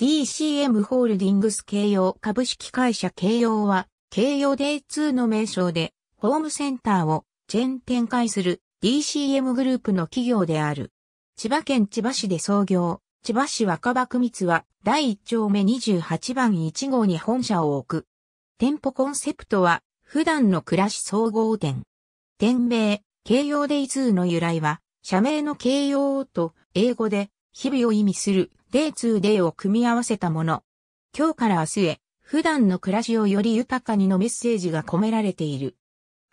DCM ホールディングス慶応株式会社慶応は、慶応デイ2の名称で、ホームセンターをチェーン展開する DCM グループの企業である。千葉県千葉市で創業、千葉市若葉区密は、第1丁目28番1号に本社を置く。店舗コンセプトは、普段の暮らし総合店。店名、慶応デイ2の由来は、社名の慶応と、英語で、日々を意味するデイツーデイを組み合わせたもの。今日から明日へ、普段の暮らしをより豊かにのメッセージが込められている。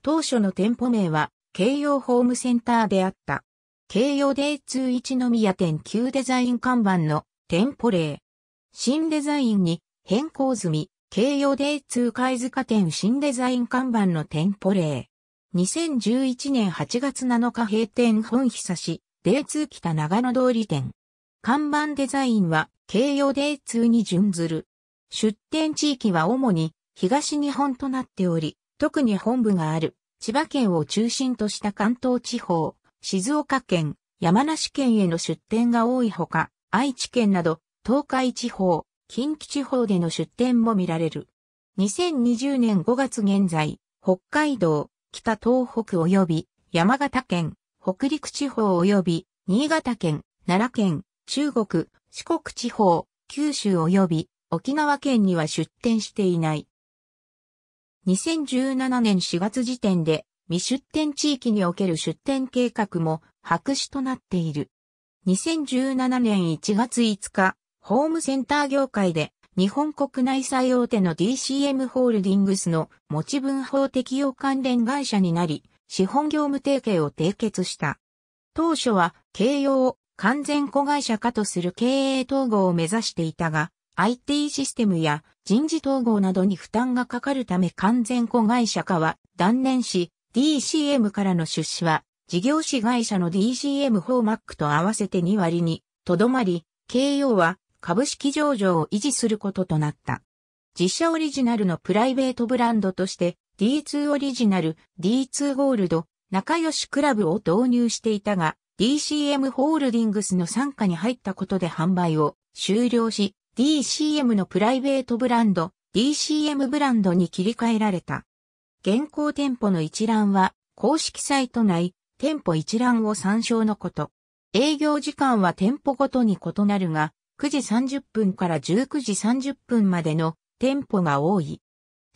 当初の店舗名は、京葉ホームセンターであった。京葉デイツー一宮店旧デザイン看板の店舗例。新デザインに変更済み、京葉デイツー貝塚店新デザイン看板の店舗例。2011年8月7日閉店本久し、デイツー北長野通り店。看板デザインは京葉電通に準ずる。出店地域は主に東日本となっており、特に本部がある千葉県を中心とした関東地方、静岡県、山梨県への出店が多いほか、愛知県など東海地方、近畿地方での出店も見られる。2020年5月現在、北海道、北東北及び山形県、北陸地方及び新潟県、奈良県、中国、四国地方、九州及び沖縄県には出店していない。2017年4月時点で未出店地域における出店計画も白紙となっている。2017年1月5日、ホームセンター業界で日本国内最大手の DCM ホールディングスの持ち分法適用関連会社になり、資本業務提携を締結した。当初は、慶応完全子会社化とする経営統合を目指していたが、IT システムや人事統合などに負担がかかるため完全子会社化は断念し、DCM からの出資は事業子会社の DCM フォーマックと合わせて2割にとどまり、KO は株式上場を維持することとなった。自社オリジナルのプライベートブランドとして D2 オリジナル、D2 ゴールド、仲良しクラブを導入していたが、DCM ホールディングスの傘下に入ったことで販売を終了し、DCM のプライベートブランド、DCM ブランドに切り替えられた。現行店舗の一覧は、公式サイト内、店舗一覧を参照のこと。営業時間は店舗ごとに異なるが、9時30分から19時30分までの店舗が多い。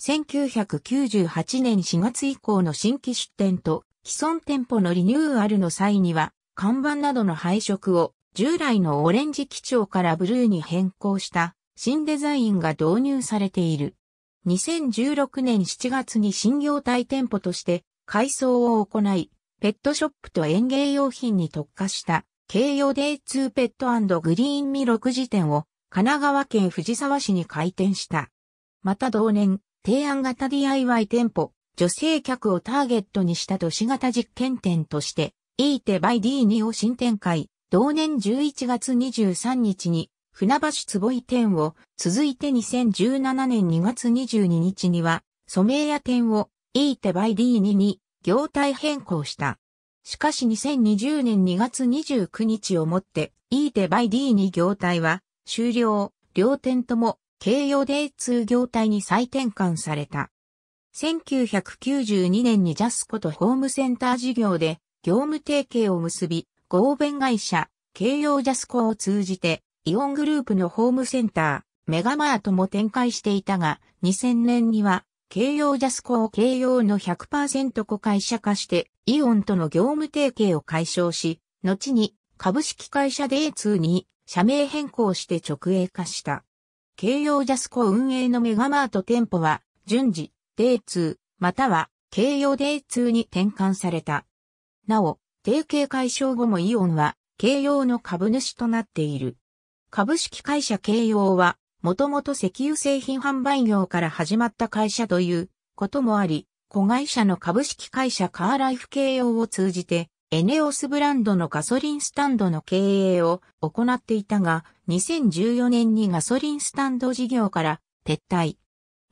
1998年4月以降の新規出店と既存店舗のリニューアルの際には看板などの配色を従来のオレンジ基調からブルーに変更した新デザインが導入されている。2016年7月に新業態店舗として改装を行い、ペットショップと園芸用品に特化した京葉デイツーペットグリーンミ6時店を神奈川県藤沢市に開店した。また同年、提案型 DIY 店舗、女性客をターゲットにした都市型実験店としていい手バイ D2 を新展開、同年11月23日に、船橋坪井店を、続いて2017年2月22日には、ソメイヤ店を、いい手バイ D2 に、業態変更した。しかし2020年2月29日をもって、いい手バイ D2 業態は、終了、両店とも、軽用で通業態に再転換された。1992年にジャスコとホームセンター事業で業務提携を結び、合弁会社、京葉ジャスコを通じて、イオングループのホームセンター、メガマートも展開していたが、2000年には、京葉ジャスコを京葉の100%子会社化して、イオンとの業務提携を解消し、後に株式会社 D2 に社名変更して直営化した。京葉ジャスコ運営のメガマート店舗は、順次、D2、または、京葉 D2 に転換された。なお、提携解消後もイオンは、慶応の株主となっている。株式会社慶応は、もともと石油製品販売業から始まった会社ということもあり、子会社の株式会社カーライフ慶応を通じて、エネオスブランドのガソリンスタンドの経営を行っていたが、2014年にガソリンスタンド事業から撤退。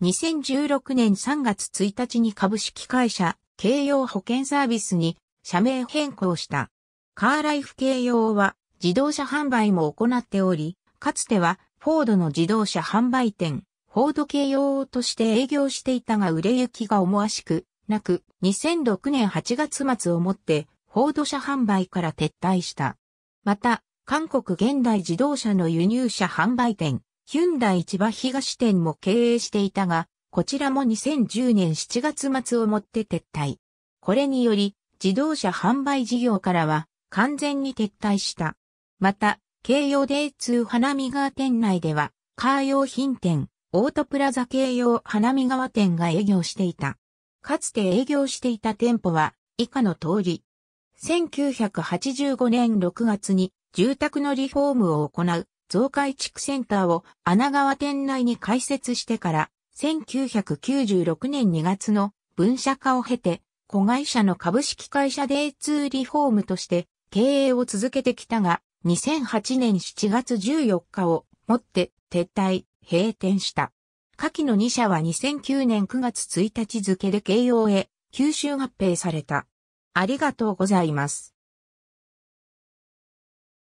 2016年3月1日に株式会社、慶応保険サービスに社名変更した。カーライフ系用は自動車販売も行っており、かつてはフォードの自動車販売店、フォード系用として営業していたが売れ行きが思わしく、なく、2006年8月末をもって、フォード車販売から撤退した。また、韓国現代自動車の輸入車販売店、ヒュンダイ千葉東店も経営していたが、こちらも2010年7月末をもって撤退。これにより、自動車販売事業からは完全に撤退した。また、京葉デイツ花見川店内では、カー用品店、オートプラザ京葉花見川店が営業していた。かつて営業していた店舗は、以下の通り。1985年6月に住宅のリフォームを行う増改築センターを穴川店内に開設してから1996年2月の分社化を経て子会社の株式会社デイツーリフォームとして経営を続けてきたが、2008年7月14日をもって撤退、閉店した。下記の2社は2009年9月1日付で慶応へ吸収合併された。ありがとうございます。